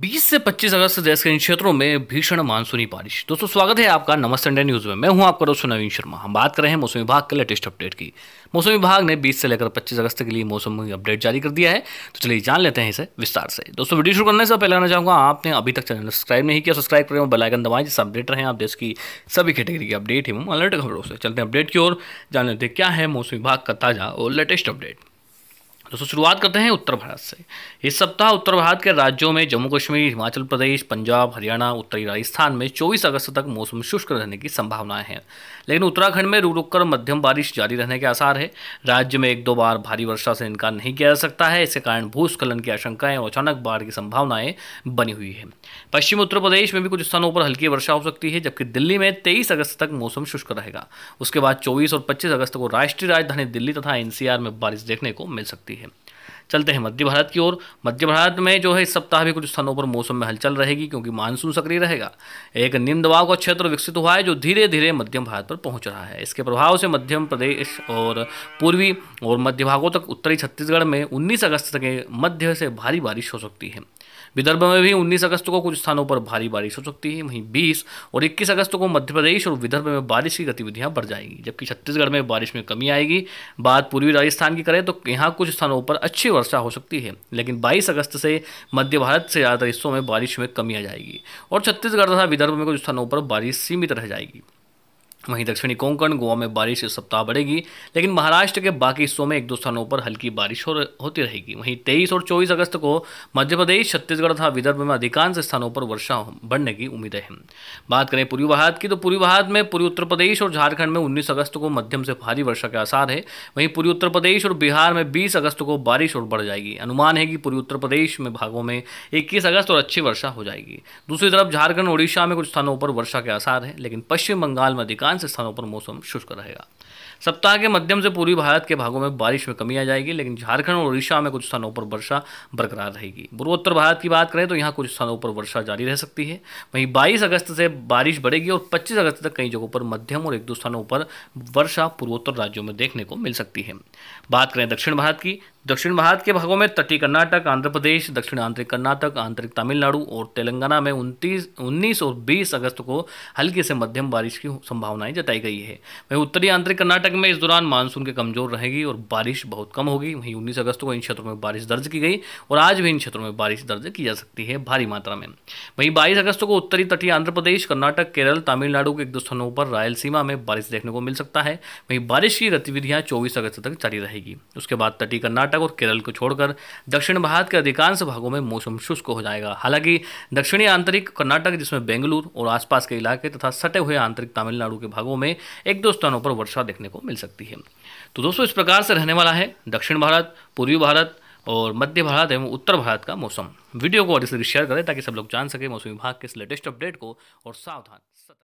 बीस से पच्चीस अगस्त देश के इन क्षेत्रों में भीषण मानसूनी बारिश दोस्तों स्वागत है आपका नमस्ते इंडिया न्यूज में मैं हूं आपका दोस्तों नवीन शर्मा हम बात कर रहे हैं मौसम विभाग के लेटेस्ट अपडेट की मौसम विभाग ने 20 से लेकर 25 अगस्त के लिए मौसम अपडेट जारी कर दिया है तो चलिए जान लेते हैं इसे विस्तार से दोस्तों वीडियो शुरू करने से पहले आना चाहूँगा आपने अभी तक चैनल सब्सक्राइब नहीं किया सब्सक्राइब करें बेलाइकन दबाएं जिससे अपडेट रहे आप देश की सभी कैटेगरी की अपडेट एवं अलर्ट खबरों से चलते हैं अपडेट की ओर जान लेते हैं क्या है मौसम विभाग का ताज़ा और लेटेस्ट अपडेट दोस्तों शुरुआत करते हैं उत्तर भारत से इस सप्ताह उत्तर भारत के राज्यों में जम्मू कश्मीर हिमाचल प्रदेश पंजाब हरियाणा उत्तरी राजस्थान में 24 अगस्त तक मौसम शुष्क रहने की संभावनाएं हैं लेकिन उत्तराखंड में रुक रुक कर मध्यम बारिश जारी रहने के आसार है राज्य में एक दो बार भारी वर्षा से इनकार नहीं किया जा सकता है इसके कारण भूस्खलन की आशंकाएं और अचानक बाढ़ की संभावनाएं बनी हुई है पश्चिम उत्तर प्रदेश में भी कुछ स्थानों पर हल्की वर्षा हो सकती है जबकि दिल्ली में तेईस अगस्त तक मौसम शुष्क रहेगा उसके बाद चौबीस और पच्चीस अगस्त को राष्ट्रीय राजधानी दिल्ली तथा एनसीआर में बारिश देखने को मिल सकती है है चलते हैं मध्य भारत की ओर मध्य भारत में जो है इस सप्ताह भी कुछ स्थानों पर मौसम में हलचल रहेगी क्योंकि मानसून सक्रिय रहेगा एक निम्न दबाव का क्षेत्र विकसित हुआ है जो धीरे धीरे मध्यम भारत पर पहुंच रहा है इसके प्रभाव से मध्यम प्रदेश और पूर्वी और मध्य भागों तक उत्तरी छत्तीसगढ़ में 19 अगस्त तक मध्य से भारी बारिश हो सकती है विदर्भ में भी 19 अगस्त को कुछ स्थानों पर भारी बारिश हो सकती है वहीं 20 और 21 अगस्त को मध्य प्रदेश और विदर्भ में बारिश की गतिविधियां बढ़ जाएंगी जबकि छत्तीसगढ़ में बारिश में कमी आएगी बात पूर्वी राजस्थान की करें तो यहाँ कुछ स्थानों पर अच्छी वर्षा हो सकती है लेकिन बाईस अगस्त से मध्य भारत से ज़्यादातर हिस्सों में बारिश में कमी आ जाएगी और छत्तीसगढ़ तथा विदर्भ में कुछ स्थानों पर बारिश सीमित रह जाएगी वहीं दक्षिणी कोंकण गोवा में बारिश इस सप्ताह बढ़ेगी लेकिन महाराष्ट्र के बाकी हिस्सों में एक दो स्थानों पर हल्की बारिश हो होती रहेगी वहीं 23 और 24 अगस्त को मध्य प्रदेश छत्तीसगढ़ तथा विदर्भ में अधिकांश स्थानों पर वर्षा बढ़ने की उम्मीदें हैं बात करें पूर्वी भारत की तो पूर्वी भारत में पूर्वी उत्तर प्रदेश और झारखंड में उन्नीस अगस्त को मध्यम से भारी वर्षा के आसार है वहीं पूर्वी उत्तर प्रदेश और बिहार में बीस अगस्त को बारिश और बढ़ जाएगी अनुमान है कि पूर्वी उत्तर प्रदेश में भागों में इक्कीस अगस्त और अच्छी वर्षा हो जाएगी दूसरी तरफ झारखंड ओडिशा में कुछ स्थानों पर वर्षा के आसार है लेकिन पश्चिम बंगाल में अधिकांश अधिकांश स्थानों पर मौसम शुष्क रहेगा सप्ताह के मध्यम से पूर्वी भारत के भागों में बारिश में कमी आ जाएगी लेकिन झारखंड और उड़ीसा में कुछ स्थानों पर वर्षा बरकरार रहेगी पूर्वोत्तर भारत की बात करें तो यहाँ कुछ स्थानों पर वर्षा जारी रह सकती है वहीं 22 अगस्त से बारिश बढ़ेगी और 25 अगस्त तक कई जगहों पर मध्यम और एक दो स्थानों पर वर्षा पूर्वोत्तर राज्यों में देखने को मिल सकती है बात करें दक्षिण भारत की दक्षिण भारत के भागों में तटीय कर्नाटक आंध्र प्रदेश दक्षिण आंतरिक कर्नाटक आंतरिक तमिलनाडु और तेलंगाना में उनतीस उन्नीस और बीस अगस्त को हल्की से मध्यम बारिश की संभावनाएं जताई गई है वहीं उत्तरी आंतरिक उत्तरी कर्नाटक में इस दौरान मानसून के कमजोर रहेगी और बारिश बहुत कम होगी वहीं उन्नीस अगस्त को इन क्षेत्रों में बारिश दर्ज की गई और आज भी इन क्षेत्रों में बारिश दर्ज की जा सकती है भारी मात्रा में वहीं बाईस अगस्त को उत्तरी तटीय आंध्र प्रदेश कर्नाटक केरल तमिलनाडु के एक दो स्थानों पर रायलसीमा में बारिश देखने को मिल सकता है वहीं बारिश की गतिविधियां चौबीस अगस्त तक जारी रहेगी उसके बाद तटीय कर्नाटक और केरल को छोड़कर दक्षिण भारत के अधिकांश भागों में मौसम शुष्क हो जाएगा हालांकि दक्षिणी आंतरिक कर्नाटक जिसमें बेंगलुरु और आसपास के इलाके तथा सटे हुए आंतरिक तमिलनाडु के भागों में एक दो स्थानों पर वर्षा वर्षा देखने को मिल सकती है तो दोस्तों इस प्रकार से रहने वाला है दक्षिण भारत पूर्वी भारत और मध्य भारत एवं उत्तर भारत का मौसम वीडियो को अधिक से शेयर करें ताकि सब लोग जान सके मौसम विभाग के इस लेटेस्ट अपडेट को और सावधान